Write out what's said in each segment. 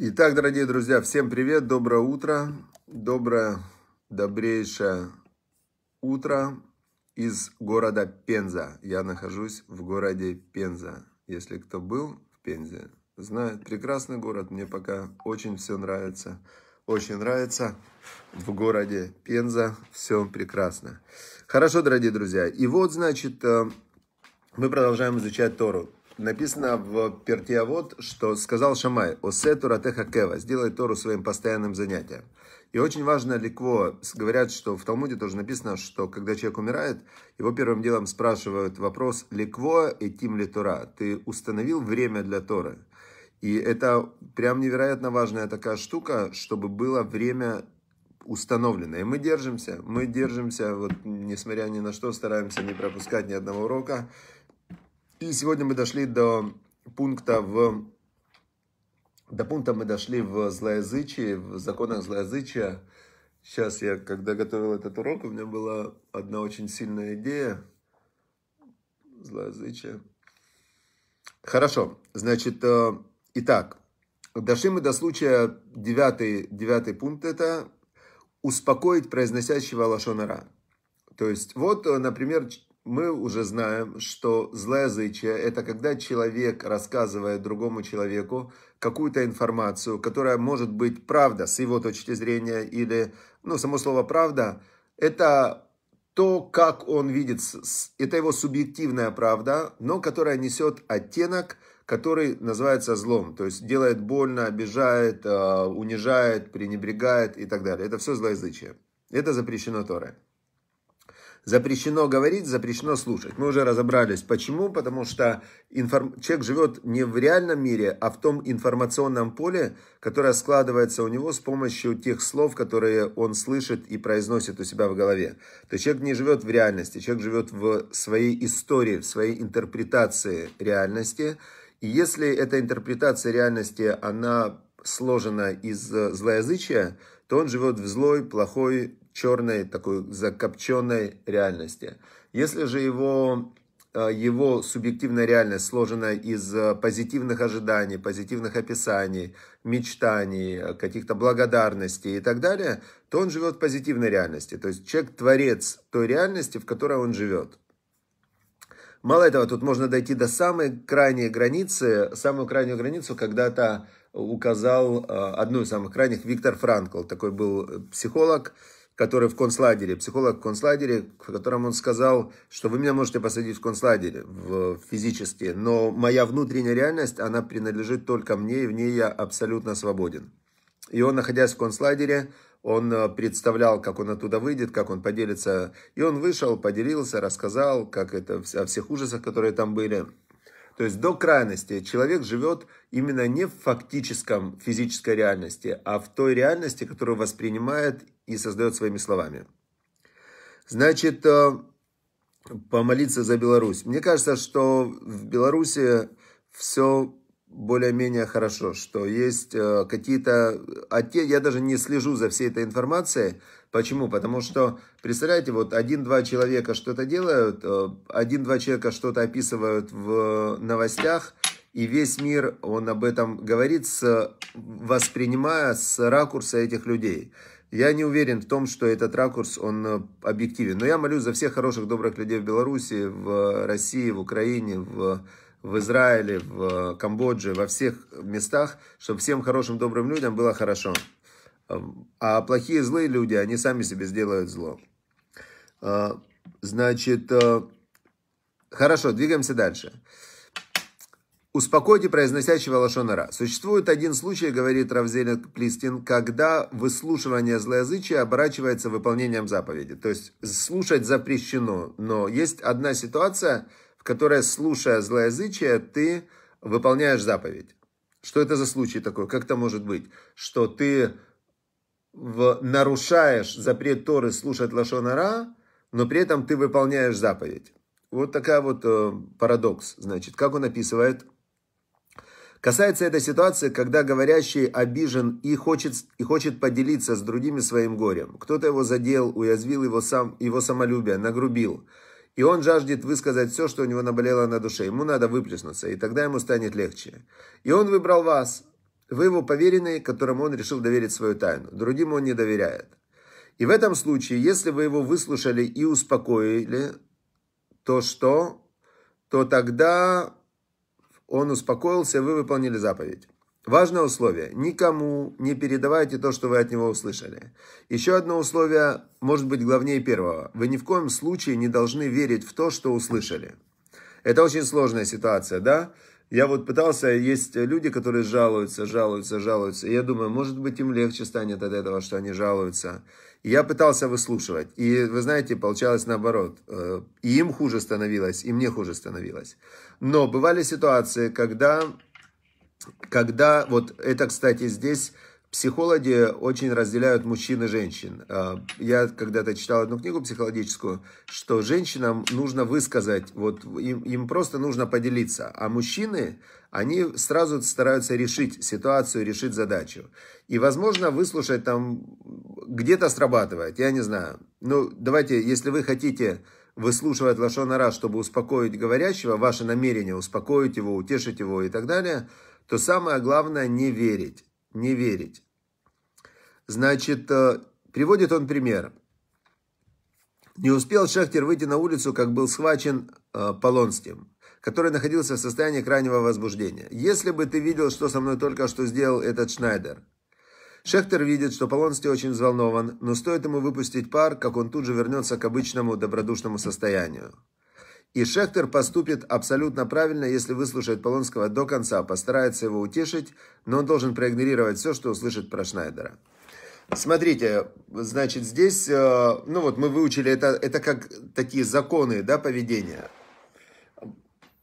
Итак, дорогие друзья, всем привет, доброе утро, доброе, добрейшее утро из города Пенза. Я нахожусь в городе Пенза. Если кто был в Пензе, знает. Прекрасный город, мне пока очень все нравится. Очень нравится в городе Пенза, все прекрасно. Хорошо, дорогие друзья, и вот, значит, э, мы продолжаем изучать Тору написано в Пертиавод, что сказал Шамай, «Осе Туратеха Кева», «Сделай Тору своим постоянным занятием». И очень важно ликво, говорят, что в Талмуде тоже написано, что когда человек умирает, его первым делом спрашивают вопрос «Ликво этим тим ли Тора?» «Ты установил время для Торы?» И это прям невероятно важная такая штука, чтобы было время установленное. И мы держимся, мы держимся, вот несмотря ни на что, стараемся не пропускать ни одного урока. И сегодня мы дошли до пункта в... До пункта мы дошли в злоязычии, в законах злоязычия. Сейчас я, когда готовил этот урок, у меня была одна очень сильная идея. Злоязычие. Хорошо, значит, э, итак, дошли мы до случая, девятый, девятый пункт это успокоить произносящего лошонара. То есть, вот, э, например, мы уже знаем, что злоязычие – это когда человек рассказывает другому человеку какую-то информацию, которая может быть правда с его точки зрения, или, ну, само слово «правда» – это то, как он видит, это его субъективная правда, но которая несет оттенок, который называется злом, то есть делает больно, обижает, э, унижает, пренебрегает и так далее. Это все злоязычие. Это запрещено Торой. Запрещено говорить, запрещено слушать. Мы уже разобрались, почему. Потому что информ... человек живет не в реальном мире, а в том информационном поле, которое складывается у него с помощью тех слов, которые он слышит и произносит у себя в голове. То есть человек не живет в реальности, человек живет в своей истории, в своей интерпретации реальности. И если эта интерпретация реальности, она сложена из э, злоязычия, то он живет в злой, плохой, черной, такой закопченной реальности. Если же его, э, его субъективная реальность сложена из э, позитивных ожиданий, позитивных описаний, мечтаний, э, каких-то благодарностей и так далее, то он живет в позитивной реальности. То есть человек творец той реальности, в которой он живет. Мало этого, тут можно дойти до самой крайней границы. Самую крайнюю границу когда-то указал одну из самых крайних Виктор Франкл. Такой был психолог, который в концлагере, психолог в концлагере, в котором он сказал, что вы меня можете посадить в концлагере в, физически, но моя внутренняя реальность, она принадлежит только мне, и в ней я абсолютно свободен. И он, находясь в концлагере, он э, представлял, как он оттуда выйдет, как он поделится. И он вышел, поделился, рассказал, как это, о всех ужасах, которые там были. То есть до крайности человек живет именно не в фактическом физической реальности, а в той реальности, которую воспринимает и создает своими словами. Значит, э, помолиться за Беларусь. Мне кажется, что в Беларуси все более-менее хорошо, что есть э, какие-то... А я даже не слежу за всей этой информацией, Почему? Потому что, представляете, вот один-два человека что-то делают, э, один-два человека что-то описывают в э, новостях, и весь мир, он об этом говорит, с, воспринимая с ракурса этих людей. Я не уверен в том, что этот ракурс, он э, объективен. Но я молюсь за всех хороших, добрых людей в Беларуси, в России, в Украине, в в Израиле, в Камбодже, во всех местах, чтобы всем хорошим, добрым людям было хорошо. Эм, а плохие, злые люди, они сами себе сделают зло. Э, значит, э, хорошо, двигаемся дальше. Успокойте произносящего лошонара. Существует один случай, говорит Равзель Плистин, когда выслушивание злоязычия оборачивается выполнением заповеди. То есть слушать запрещено, но есть одна ситуация, в которой, слушая злоязычие, ты выполняешь заповедь. Что это за случай такой? Как это может быть? Что ты в, нарушаешь запрет Торы слушать Лашонара, но при этом ты выполняешь заповедь. Вот такая вот э, парадокс. Значит, как он описывает? Касается этой ситуации, когда говорящий обижен и хочет, и хочет поделиться с другими своим горем. Кто-то его задел, уязвил его, сам, его самолюбие, нагрубил. И он жаждет высказать все, что у него наболело на душе. Ему надо выплеснуться, и тогда ему станет легче. И он выбрал вас. Вы его поверенный, которому он решил доверить свою тайну. Другим он не доверяет. И в этом случае, если вы его выслушали и успокоили, то что? То тогда он успокоился, вы выполнили заповедь. Важное условие. Никому не передавайте то, что вы от него услышали. Еще одно условие, может быть, главнее первого. Вы ни в коем случае не должны верить в то, что услышали. Это очень сложная ситуация, да? Я вот пытался, есть люди, которые жалуются, жалуются, жалуются. И я думаю, может быть, им легче станет от этого, что они жалуются. И я пытался выслушивать. И, вы знаете, получалось наоборот. Э, и им хуже становилось, и мне хуже становилось. Но бывали ситуации, когда, когда вот это, кстати, здесь Психологи очень разделяют мужчин и женщин. А, я когда-то читал одну книгу психологическую, что женщинам нужно высказать, вот им, им просто нужно поделиться, а мужчины, они сразу стараются решить ситуацию, решить задачу. И, возможно, выслушать там где-то срабатывает, я не знаю. Ну, давайте, если вы хотите выслушивать лошонара, чтобы успокоить говорящего, ваше намерение успокоить его, утешить его и так далее, то самое главное не верить не верить. Значит, э, приводит он пример. Не успел шахтер выйти на улицу, как был схвачен э, Полонским, который находился в состоянии крайнего возбуждения. Если бы ты видел, что со мной только что сделал этот Шнайдер. Шехтер видит, что Полонский очень взволнован, но стоит ему выпустить пар, как он тут же вернется к обычному добродушному состоянию. И Шехтер поступит абсолютно правильно, если выслушает Полонского до конца, постарается его утешить, но он должен проигнорировать все, что услышит про Шнайдера. Смотрите, значит, здесь, э, ну вот мы выучили, это, это как такие законы, да, поведения.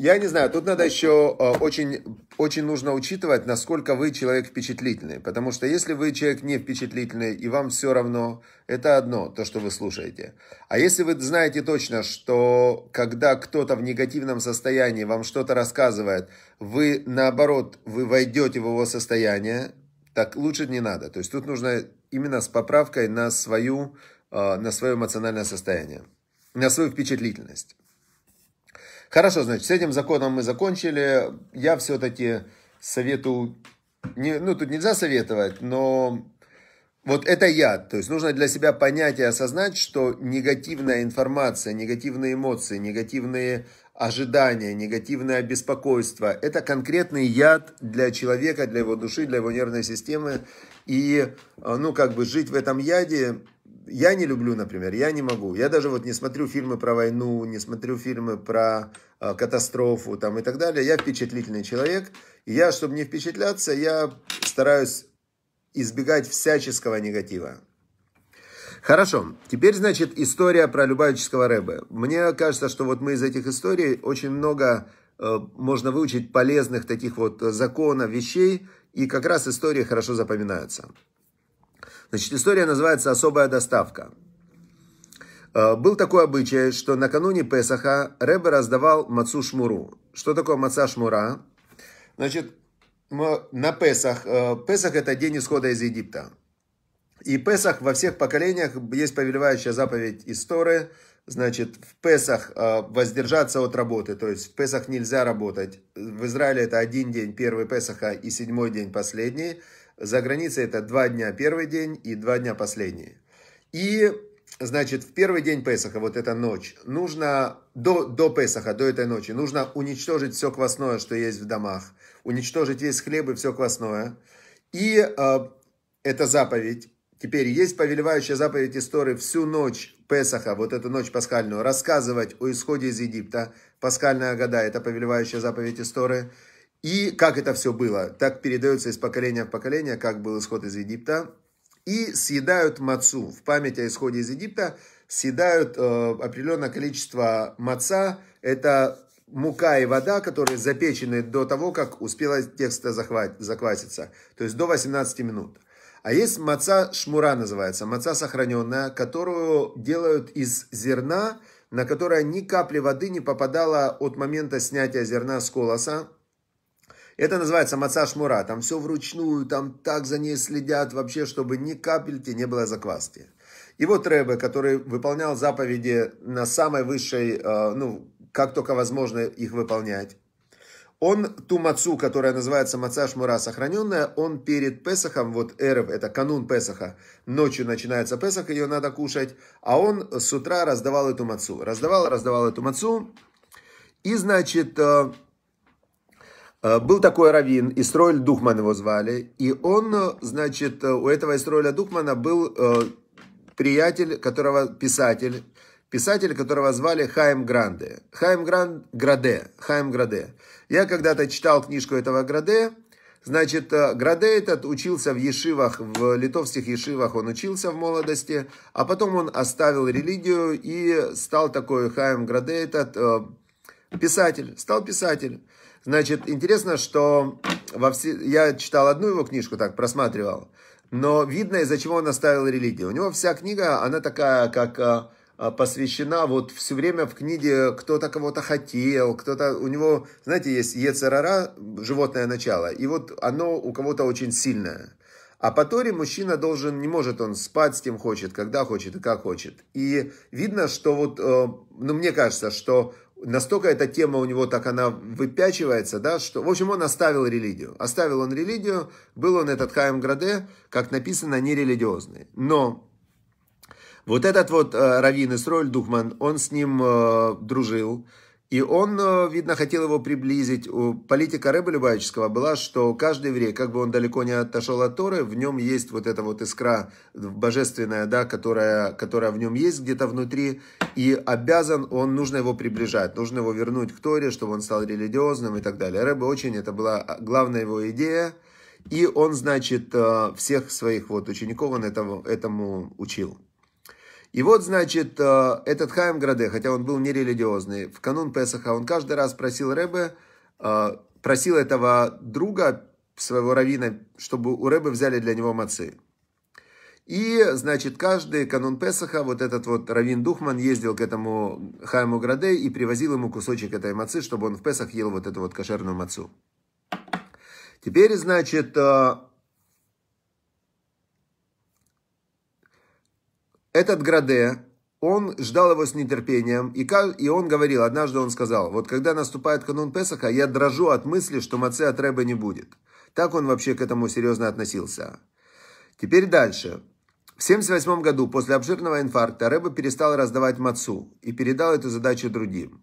Я не знаю, тут надо еще э, очень, очень нужно учитывать, насколько вы человек впечатлительный. Потому что если вы человек не впечатлительный, и вам все равно, это одно, то, что вы слушаете. А если вы знаете точно, что когда кто-то в негативном состоянии вам что-то рассказывает, вы наоборот, вы войдете в его состояние, так лучше не надо. То есть тут нужно именно с поправкой на, свою, э, на свое эмоциональное состояние, на свою впечатлительность. Хорошо, значит, с этим законом мы закончили. Я все-таки советую... Не, ну, тут нельзя советовать, но вот это я. То есть нужно для себя понять и осознать, что негативная информация, негативные эмоции, негативные ожидания, негативное беспокойство – это конкретный яд для человека, для его души, для его нервной системы. И, э, ну, как бы жить в этом яде я не люблю, например, я не могу. Я даже вот не смотрю фильмы про войну, не смотрю фильмы про э, катастрофу там и так далее. Я впечатлительный человек. И я, чтобы не впечатляться, я стараюсь избегать всяческого негатива. Хорошо. Теперь, значит, история про Любавического Рэбе. Мне кажется, что вот мы из этих историй очень много э, можно выучить полезных таких вот э, законов, вещей, и как раз истории хорошо запоминаются. Значит, история называется «Особая доставка». Э, был такой обычай, что накануне Песаха Рэбе раздавал мацу шмуру. Что такое маца шмура? Значит, на Песах. Э, Песах – это день исхода из Египта. И Песах во всех поколениях есть повелевающая заповедь истории. Значит, в Песах э, воздержаться от работы, то есть в Песах нельзя работать. В Израиле это один день, первый Песаха, и седьмой день, последний – за границей это два дня первый день и два дня последний. И, значит, в первый день Песаха, вот эта ночь, нужно до, до Песаха, до этой ночи, нужно уничтожить все квасное, что есть в домах. Уничтожить весь хлеб и все квасное. И э, это заповедь. Теперь есть повелевающая заповедь истории всю ночь Песаха, вот эту ночь пасхальную, рассказывать о исходе из Египта. Пасхальная года – это повелевающая заповедь истории. И как это все было? Так передается из поколения в поколение, как был исход из Египта. И съедают мацу. В память о исходе из Египта съедают э, определенное количество маца. Это мука и вода, которые запечены до того, как успела тесто закваситься. То есть до 18 минут. А есть маца шмура называется, маца сохраненная, которую делают из зерна, на которое ни капли воды не попадало от момента снятия зерна с колоса, это называется массаж мура. Там все вручную, там так за ней следят вообще, чтобы ни капельки не было закваски. И вот Рэбе, который выполнял заповеди на самой высшей, э, ну, как только возможно их выполнять. Он ту мацу, которая называется маца шмура сохраненная, он перед Песахом, вот Эрев, это канун Песаха, ночью начинается Песах, ее надо кушать, а он с утра раздавал эту мацу. Раздавал, раздавал эту мацу. И, значит, э, Э, был такой раввин, Истроиль Духман его звали, и он, э, значит, э, у этого Истроиля Духмана был приятель, которого писатель, писатель, которого звали Хайм Гранде. Хайм Гран... Граде. Хайм Граде. Я когда-то читал книжку этого Граде. Значит, Граде этот учился в ешивах, в литовских ешивах он учился в молодости, а потом он оставил религию и стал такой Хайм Граде этот писатель, стал писатель. Значит, интересно, что во все... я читал одну его книжку, так, просматривал, но видно, из-за чего он оставил религию. У него вся книга, она такая, как э, э, посвящена вот все время в книге кто-то кого-то хотел, кто-то, у него, знаете, есть Ецерара, животное начало, и вот оно у кого-то очень сильное. А по Торе мужчина должен, не может он спать с кем хочет, когда хочет и как хочет. И видно, что вот, э, ну мне кажется, что настолько эта тема у него так она выпячивается, да, что, в общем, он оставил религию. Оставил он религию, был он этот Хайм Граде, как написано, нерелигиозный. Но вот этот вот э, Равин Исроль Духман, он с ним э, дружил, и он, э, видно, хотел его приблизить. Политика Рэба Любавического была, что каждый еврей, как бы он далеко не отошел от Торы, в нем есть вот эта вот искра э, божественная, да, которая, которая в нем есть где-то внутри, и обязан, он, нужно его приближать, нужно его вернуть к Торе, чтобы он стал религиозным и так далее. Рэба очень, это была а, главная его идея, и он, значит, э, всех своих вот учеников он этому, этому учил. И вот, значит, э, этот Хайм Граде, хотя он был нерелигиозный, в канун Песаха он каждый раз просил Рэбе, э, просил этого друга, своего равина, чтобы у Рэбе взяли для него мацы. И, значит, каждый канун Песаха, вот этот вот Равин Духман ездил к этому Хайму Граде и привозил ему кусочек этой мацы, чтобы он в Песах ел вот эту вот кошерную мацу. Теперь, значит, э, Этот Граде, он ждал его с нетерпением, и, и он говорил, однажды он сказал, вот когда наступает канун Песаха, я дрожу от мысли, что маце от Рэба не будет. Так он вообще к этому серьезно относился. Теперь дальше. В 1978 году после обширного инфаркта Рэба перестал раздавать мацу и передал эту задачу другим.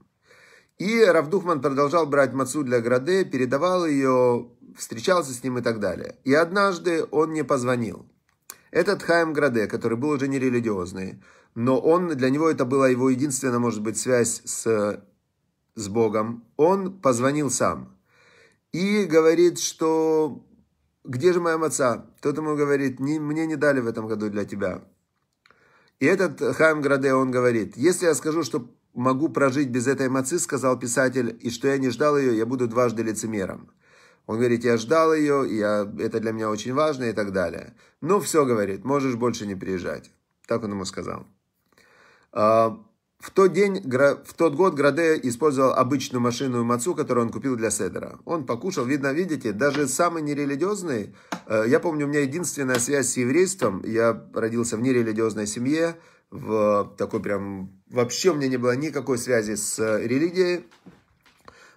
И Равдухман продолжал брать мацу для Граде, передавал ее, встречался с ним и так далее. И однажды он мне позвонил. Этот Хайм Граде, который был уже не религиозный, но он, для него это была его единственная, может быть, связь с, с Богом. Он позвонил сам и говорит, что где же моя маца? Тот ему говорит, не, мне не дали в этом году для тебя. И этот Хайм Граде, он говорит, если я скажу, что могу прожить без этой мацы, сказал писатель, и что я не ждал ее, я буду дважды лицемером. Он говорит, я ждал ее, я, это для меня очень важно и так далее. Ну, все, говорит, можешь больше не приезжать. Так он ему сказал. А, в тот, день, в тот год Граде использовал обычную машину Мацу, которую он купил для Седера. Он покушал, видно, видите, даже самый нерелигиозный. Э, я помню, у меня единственная связь с еврейством. Я родился в нерелигиозной семье, в такой прям... Вообще у меня не было никакой связи с э, религией.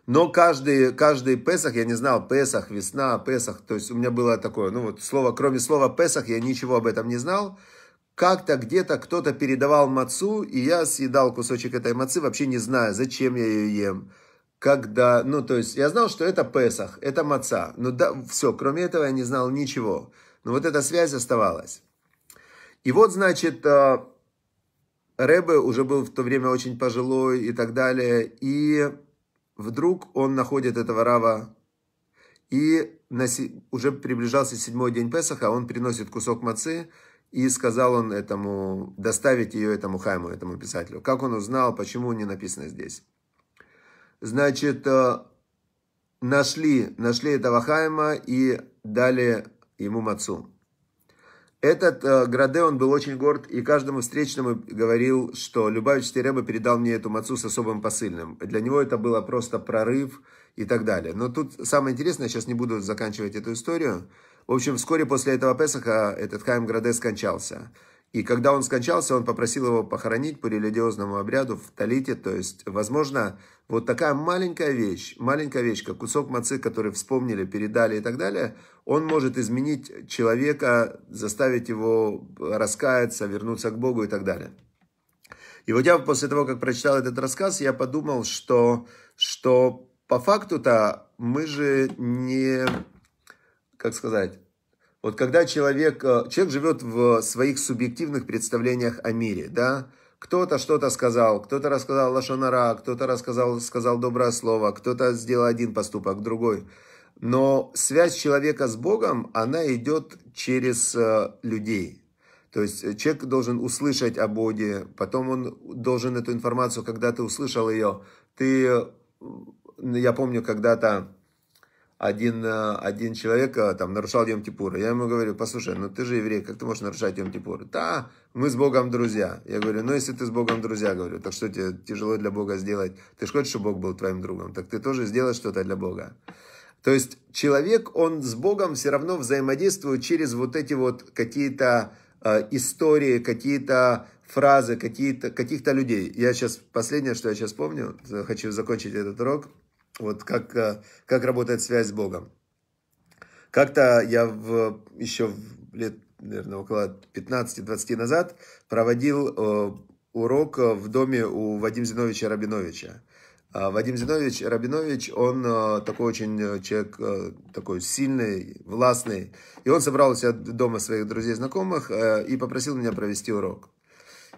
Но каждый, каждый Песах, я не знал, Песах, весна, Песах, то есть у меня было такое, ну вот слово, кроме слова Песах, я ничего об этом не знал. Как-то где-то кто-то передавал мацу, и я съедал кусочек этой мацы, вообще не зная, зачем я ее ем. Когда, ну то есть я знал, что это Песах, это маца, но да, все, кроме этого я не знал ничего. Но вот эта связь оставалась. И вот, значит, э, Рэбе уже был в то время очень пожилой и так далее, и вдруг он находит этого раба, и уже приближался седьмой день Песаха, он приносит кусок мацы, и сказал он этому, доставить ее этому Хайму, этому писателю. Как он узнал, почему не написано здесь? Значит, э, нашли, нашли этого Хайма и дали ему мацу. Этот э, Граде, он был очень горд и каждому встречному говорил, что Любавичский Ребе передал мне эту мацу с особым посыльным. Для него это было просто прорыв и так далее. Но тут самое интересное, сейчас не буду заканчивать эту историю. В общем, вскоре после этого Песаха этот Хайм Граде скончался. И когда он скончался, он попросил его похоронить по религиозному обряду в Талите. То есть, возможно, вот такая маленькая вещь, маленькая вещь, как кусок мацы, который вспомнили, передали и так далее, он может изменить человека, заставить его раскаяться, вернуться к Богу и так далее. И вот я после того, как прочитал этот рассказ, я подумал, что, что по факту-то мы же не, как сказать, вот когда человек, э, человек живет в своих субъективных представлениях о мире, да, кто-то что-то сказал, кто-то рассказал лошонара, кто-то рассказал, сказал доброе слово, кто-то сделал один поступок, другой. Но связь человека с Богом, она идет через э, людей. То есть э, человек должен услышать о Боге, потом он должен эту информацию, когда ты услышал ее, ты, я помню, когда-то один, э, один человек э, там нарушал Йом Типура. Я ему говорю, послушай, ну ты же еврей, как ты можешь нарушать Йом Типура? Да, мы с Богом друзья. Я говорю, ну если ты с Богом друзья, говорю, так что тебе тяжело для Бога сделать? Ты же хочешь, чтобы Бог был твоим другом, так ты тоже сделаешь что-то для Бога. То есть человек, он с Богом все равно взаимодействует через вот эти вот какие-то э, истории, какие-то фразы, какие-то, каких-то людей. Я сейчас, последнее, что я сейчас помню, э, хочу закончить этот урок – вот как, э, как работает связь с Богом. Как-то я в, еще лет, наверное, около 15-20 назад проводил э, урок в доме у Вадима Зиновича Рабиновича. А Вадим Зинович Рабинович, он э, такой очень человек, такой сильный, властный. И он собрал у себя дома своих друзей, знакомых и попросил меня провести урок.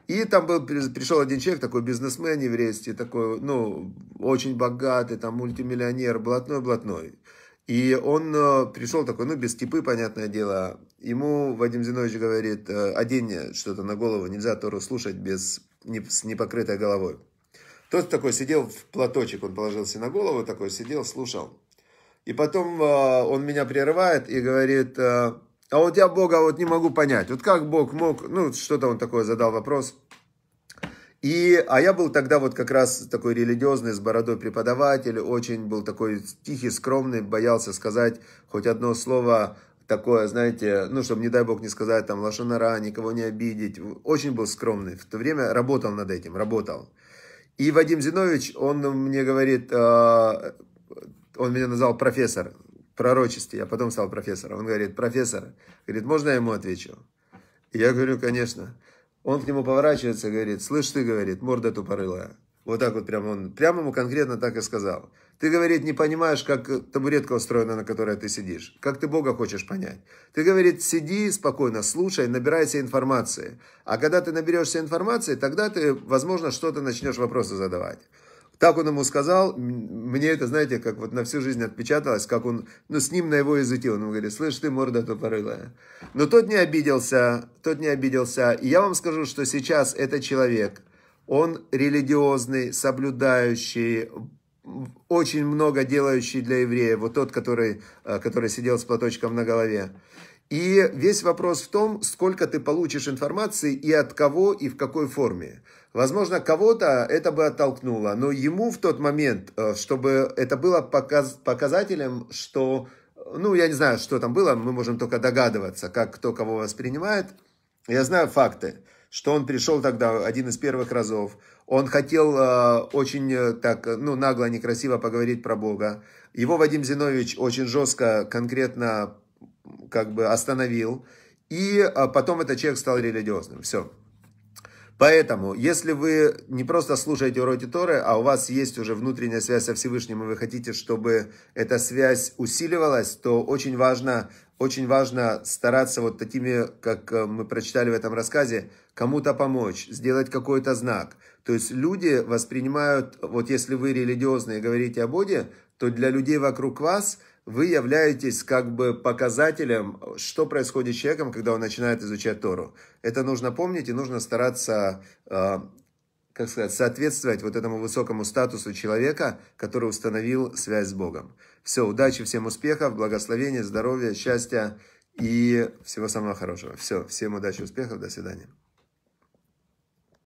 И там был, пришел один человек, такой бизнесмен еврейский, такой, ну, очень богатый, там, мультимиллионер, блатной-блатной. И он э, пришел такой, ну, без типы, понятное дело. Ему Вадим Зинович говорит, э, одень что-то на голову, нельзя Тору слушать без, не, с непокрытой головой. Тот такой сидел в платочек, он положился на голову, такой сидел, слушал. И потом э, он меня прерывает и говорит, а вот я Бога вот не могу понять. Вот как Бог мог, ну, что-то он такое задал вопрос. И, а я был тогда вот как раз такой религиозный, с бородой преподаватель, очень был такой тихий, скромный, боялся сказать хоть одно слово такое, знаете, ну, чтобы, не дай бог, не сказать там лошонара, никого не обидеть. Очень был скромный. В то время работал над этим, работал. И Вадим Зинович, он мне говорит, а, он меня назвал профессор, пророчестве. Я потом стал профессором. Он говорит, профессор, говорит, можно я ему отвечу? И я говорю, конечно. Он к нему поворачивается и говорит, слышь ты, говорит, морда тупорылая. Вот так вот прямо он, прямо ему конкретно так и сказал. Ты, говорит, не понимаешь, как табуретка устроена, на которой ты сидишь. Как ты Бога хочешь понять? Ты, говорит, сиди спокойно, слушай, набирайся информации. А когда ты наберешься информации, тогда ты, возможно, что-то начнешь вопросы задавать. Так он ему сказал, мне это, знаете, как вот на всю жизнь отпечаталось, как он, ну, с ним на его языке, он ему говорит, слышь, ты морда тупорылая. Но тот не обиделся, тот не обиделся. И я вам скажу, что сейчас этот человек, он религиозный, соблюдающий, очень много делающий для еврея, вот тот, который, э, который сидел с платочком на голове. И весь вопрос в том, сколько ты получишь информации и от кого, и в какой форме. Возможно, кого-то это бы оттолкнуло, но ему в тот момент, э, чтобы это было показ показателем, что, ну, я не знаю, что там было, мы можем только догадываться, как кто кого воспринимает. Я знаю факты, что он пришел тогда один из первых разов, он хотел э, очень э, так, э, ну, нагло, некрасиво поговорить про Бога. Его Вадим Зинович очень жестко, конкретно, как бы остановил. И э, потом этот человек стал религиозным. Все. Поэтому, если вы не просто слушаете уроки Торы, а у вас есть уже внутренняя связь со Всевышним, и вы хотите, чтобы эта связь усиливалась, то очень важно, очень важно стараться вот такими, как э, мы прочитали в этом рассказе, кому-то помочь, сделать какой-то знак. То есть люди воспринимают, вот если вы религиозные говорите о Боге, то для людей вокруг вас – вы являетесь как бы показателем, что происходит с человеком, когда он начинает изучать Тору. Это нужно помнить и нужно стараться, э, как сказать, соответствовать вот этому высокому статусу человека, который установил связь с Богом. Все, удачи, всем успехов, благословения, здоровья, счастья и всего самого хорошего. Все, всем удачи, успехов, до свидания.